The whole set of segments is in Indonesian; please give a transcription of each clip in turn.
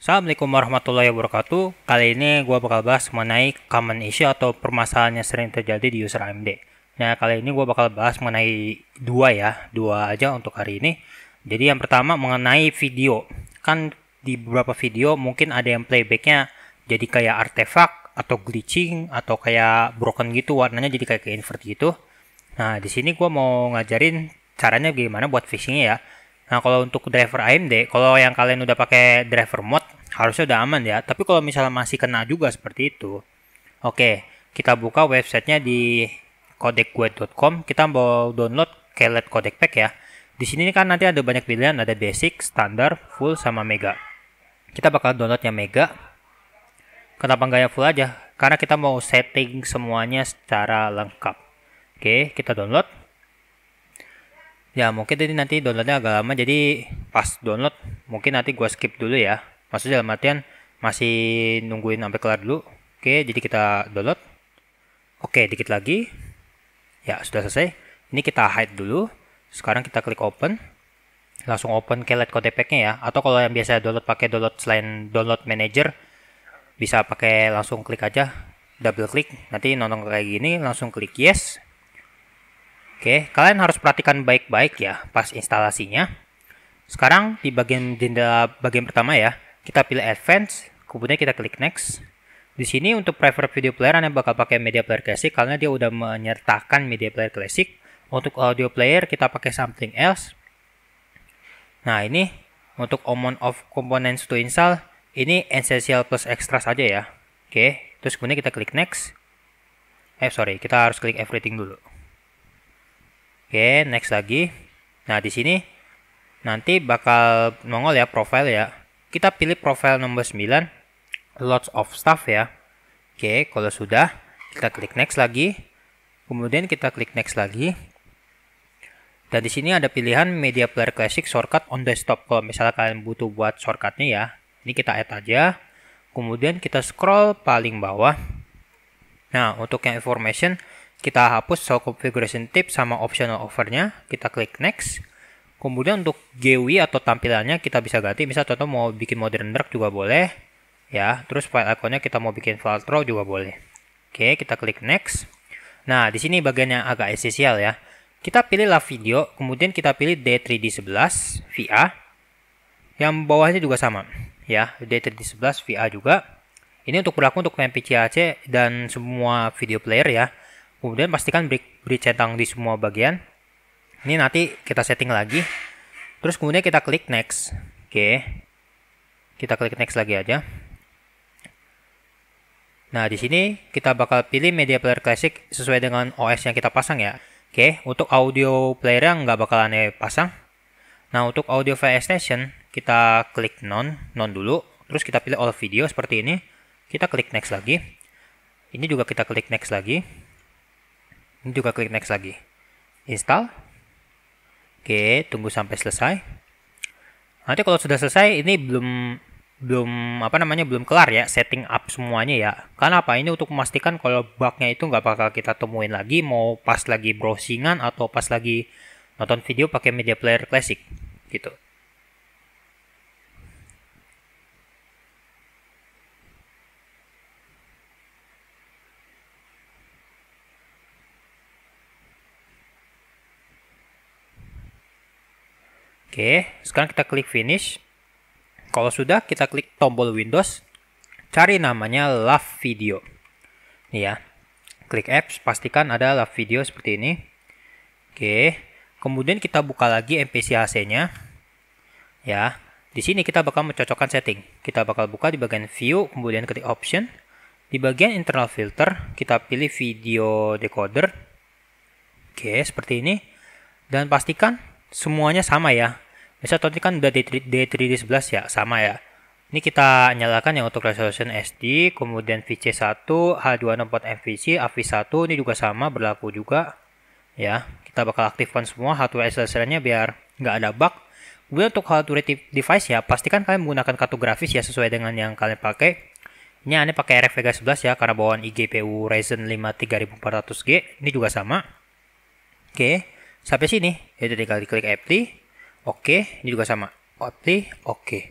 Assalamualaikum warahmatullahi wabarakatuh Kali ini gue bakal bahas mengenai common issue atau permasalahan yang sering terjadi di user AMD Nah kali ini gue bakal bahas mengenai dua ya Dua aja untuk hari ini Jadi yang pertama mengenai video Kan di beberapa video mungkin ada yang playbacknya jadi kayak artefak atau glitching atau kayak broken gitu warnanya jadi kayak ke invert gitu Nah di sini gue mau ngajarin caranya gimana buat fishingnya ya Nah kalau untuk driver AMD, kalau yang kalian udah pakai driver mod harusnya udah aman ya. Tapi kalau misalnya masih kena juga seperti itu. Oke, kita buka websitenya di codecguide.com. Kita mau download Kelet Codec Pack ya. Di sini kan nanti ada banyak pilihan, ada basic, standar, full, sama mega. Kita bakal downloadnya mega. Kenapa nggak yang full aja? Karena kita mau setting semuanya secara lengkap. Oke, kita download. Ya mungkin tadi nanti downloadnya agak lama jadi pas download mungkin nanti gua skip dulu ya. Maksudnya dalam artian masih nungguin sampai kelar dulu. Oke, jadi kita download. Oke, dikit lagi. Ya, sudah selesai. Ini kita hide dulu. Sekarang kita klik open. Langsung open kelet code packnya ya. Atau kalau yang biasa download pakai download selain download manager bisa pakai langsung klik aja double klik nanti nonton kayak gini langsung klik yes Oke, kalian harus perhatikan baik-baik ya pas instalasinya. Sekarang di bagian jendela bagian pertama ya, kita pilih Advance, kemudian kita klik Next. Di sini untuk prefer video player Anda bakal pakai media player classic karena dia udah menyertakan media player classic. Untuk audio player kita pakai something else. Nah ini untuk amount of components to install ini essential plus extra saja ya. Oke, terus kemudian kita klik next. Eh sorry, kita harus klik everything dulu. Oke, next lagi. Nah, di sini nanti bakal nongol ya profile ya. Kita pilih profile nomor 9, lots of stuff ya. Oke, kalau sudah, kita klik next lagi. Kemudian kita klik next lagi. Dan di sini ada pilihan media player classic shortcut on desktop. Kalau misalnya kalian butuh buat shortcutnya ya, ini kita add aja. Kemudian kita scroll paling bawah. Nah, untuk yang information, kita hapus show configuration tip sama optional overnya. Kita klik next. Kemudian untuk GUI atau tampilannya kita bisa ganti. Misal contoh mau bikin modern dark juga boleh. Ya, terus file iconnya kita mau bikin file draw juga boleh. Oke, kita klik next. Nah, di sini bagian yang agak esensial ya. Kita pilihlah video, kemudian kita pilih D3D11 VA. Yang bawahnya juga sama ya, D3D11 VA juga. Ini untuk berlaku untuk MPCAC dan semua video player ya. Kemudian pastikan beri, beri centang di semua bagian. Ini nanti kita setting lagi. Terus kemudian kita klik next. Oke. Kita klik next lagi aja. Nah, di sini kita bakal pilih media player classic sesuai dengan OS yang kita pasang ya. Oke, untuk audio player yang nggak bakal aneh pasang. Nah, untuk audio file Station kita klik non none dulu. Terus kita pilih all video seperti ini. Kita klik next lagi. Ini juga kita klik next lagi. Ini juga klik next lagi. Install. Oke, tunggu sampai selesai. Nanti kalau sudah selesai, ini belum belum apa namanya belum kelar ya setting up semuanya ya karena apa ini untuk memastikan kalau bugnya itu nggak bakal kita temuin lagi mau pas lagi browsingan atau pas lagi nonton video pakai media player classic gitu Oke, sekarang kita klik finish. Kalau sudah, kita klik tombol Windows. Cari namanya Love Video. Nih ya. Klik apps, pastikan ada Love Video seperti ini. Oke. Kemudian kita buka lagi MPCHC-nya. Ya. Di sini kita bakal mencocokkan setting. Kita bakal buka di bagian view, kemudian klik option. Di bagian internal filter, kita pilih video decoder. Oke, seperti ini. Dan pastikan semuanya sama ya. Misal tadi kan udah D3D11 ya, sama ya. Ini kita nyalakan yang untuk resolution SD, kemudian VC1, H264 MVC, AV1 ini juga sama, berlaku juga. Ya, kita bakal aktifkan semua hardware acceleration-nya biar nggak ada bug. Kemudian untuk hardware device ya, pastikan kalian menggunakan kartu grafis ya sesuai dengan yang kalian pakai. Ini aneh pakai RF Vega 11 ya, karena bawaan IGPU Ryzen 5 3400G, ini juga sama. Oke. Okay sampai sini ya jadi diklik klik Apply, oke okay. ini juga sama Apply, oke okay.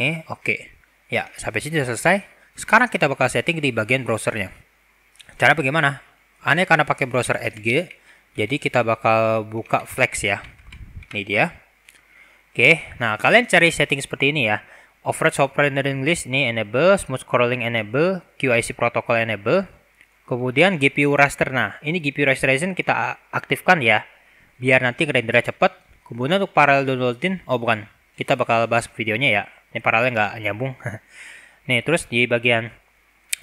eh oke okay. ya sampai sini sudah selesai sekarang kita bakal setting di bagian browsernya cara bagaimana aneh karena pakai browser edge jadi kita bakal buka flex ya ini dia oke nah kalian cari setting seperti ini ya Offered software rendering list ini enable, smooth scrolling enable, QIC protocol enable, kemudian GPU raster. Nah, ini GPU rasterization kita aktifkan ya biar nanti rendernya cepet. Kemudian untuk parallel downloading, oh bukan, kita bakal bahas videonya ya. Ini paralel nggak nyambung. Nih, terus di bagian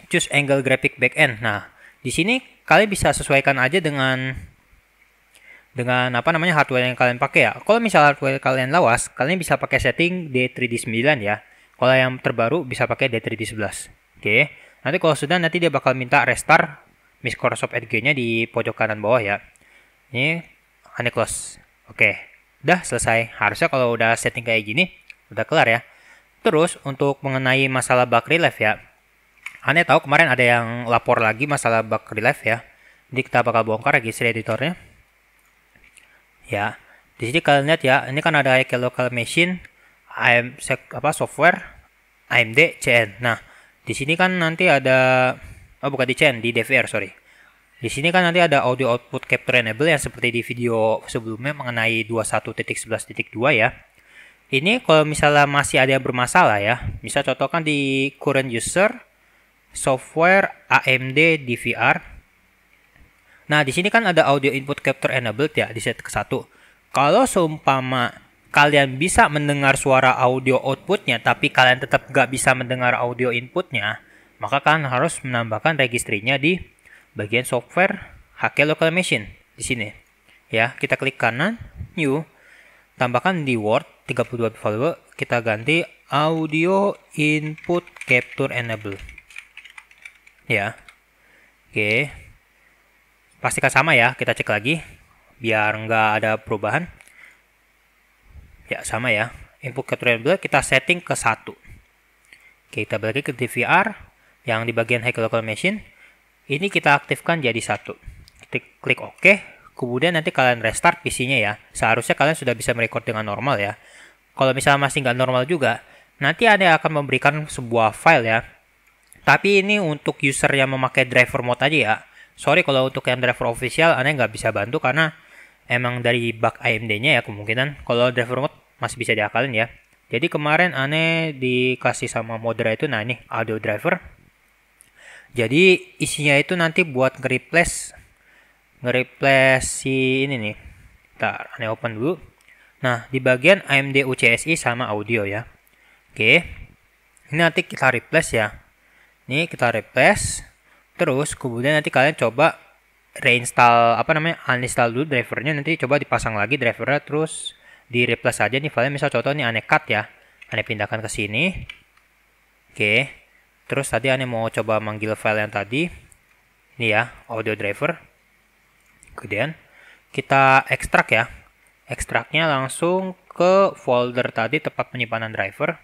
choose angle graphic backend. Nah, di sini kalian bisa sesuaikan aja dengan dengan apa namanya hardware yang kalian pakai ya. Kalau misal hardware kalian lawas, kalian bisa pakai setting D3D9 ya. Kalau yang terbaru bisa pakai D3D11. Oke. Okay. Nanti kalau sudah nanti dia bakal minta restart Microsoft Edge-nya di pojok kanan bawah ya. Ini honey close. Oke, udah selesai. Harusnya kalau udah setting kayak gini, udah kelar ya. Terus untuk mengenai masalah bug relief ya, aneh tahu kemarin ada yang lapor lagi masalah bug relief ya. Jadi kita bakal bongkar registry editornya. Ya, di sini kalian lihat ya, ini kan ada kayak local machine, AM apa software, AMD, CN. Nah, di sini kan nanti ada oh bukan di CN, di DVR sorry. Di sini kan nanti ada audio output capture enable yang seperti di video sebelumnya mengenai 21.11.2 ya. Ini kalau misalnya masih ada yang bermasalah ya, bisa contohkan di current user software AMD DVR. Nah, di sini kan ada audio input capture enabled ya di set ke 1. Kalau seumpama kalian bisa mendengar suara audio outputnya tapi kalian tetap gak bisa mendengar audio inputnya, maka kalian harus menambahkan registrinya di bagian software HK Local Machine di sini. Ya, kita klik kanan, new, tambahkan di Word 32 volume, kita ganti audio input capture enable. Ya. Oke. Pastikan sama ya, kita cek lagi biar nggak ada perubahan. Ya, sama ya. Input capture enable kita setting ke satu Oke, kita balik ke DVR yang di bagian High Local Machine ini kita aktifkan jadi satu. Klik, klik OK, kemudian nanti kalian restart PC-nya ya. Seharusnya kalian sudah bisa merecord dengan normal ya. Kalau misalnya masih nggak normal juga, nanti Anda akan memberikan sebuah file ya. Tapi ini untuk user yang memakai driver mode aja ya. Sorry kalau untuk yang driver official, Anda nggak bisa bantu karena emang dari bug AMD-nya ya kemungkinan. Kalau driver mode masih bisa diakalin ya. Jadi kemarin aneh dikasih sama moderator itu nah ini audio driver jadi isinya itu nanti buat nge-replace nge-replace si ini nih. Bentar, ini open dulu. Nah, di bagian AMD UCSI sama audio ya. Oke. Ini nanti kita replace ya. Ini kita replace. Terus kemudian nanti kalian coba reinstall apa namanya? uninstall dulu drivernya nanti coba dipasang lagi drivernya terus di replace aja nih Kalian misal contoh nih aneh cut ya. Aneh pindahkan ke sini. Oke. Terus tadi Ane mau coba manggil file yang tadi. Ini ya, audio driver. Kemudian kita ekstrak ya. Ekstraknya langsung ke folder tadi tempat penyimpanan driver.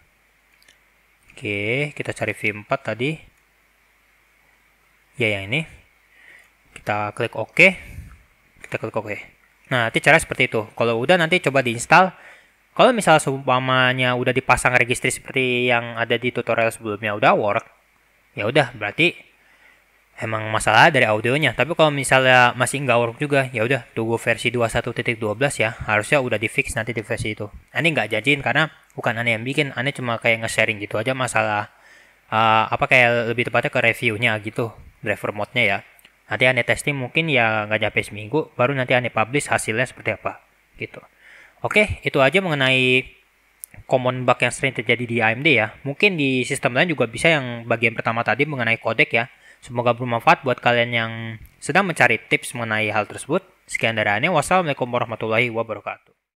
Oke, kita cari V4 tadi. Ya, yang ini. Kita klik OK. Kita klik OK. Nah, nanti cara seperti itu. Kalau udah nanti coba diinstal. Kalau misalnya seumpamanya udah dipasang registry seperti yang ada di tutorial sebelumnya udah work, ya udah berarti emang masalah dari audionya tapi kalau misalnya masih nggak work juga ya udah tunggu versi 21.12 ya harusnya udah di fix nanti di versi itu ini nggak janjiin karena bukan aneh yang bikin aneh cuma kayak nge-sharing gitu aja masalah uh, apa kayak lebih tepatnya ke reviewnya gitu driver modnya ya nanti aneh testing mungkin ya nggak nyampe seminggu baru nanti aneh publish hasilnya seperti apa gitu oke itu aja mengenai common bug yang sering terjadi di AMD ya. Mungkin di sistem lain juga bisa yang bagian pertama tadi mengenai kodek ya. Semoga bermanfaat buat kalian yang sedang mencari tips mengenai hal tersebut. Sekian dari Ane, wassalamualaikum warahmatullahi wabarakatuh.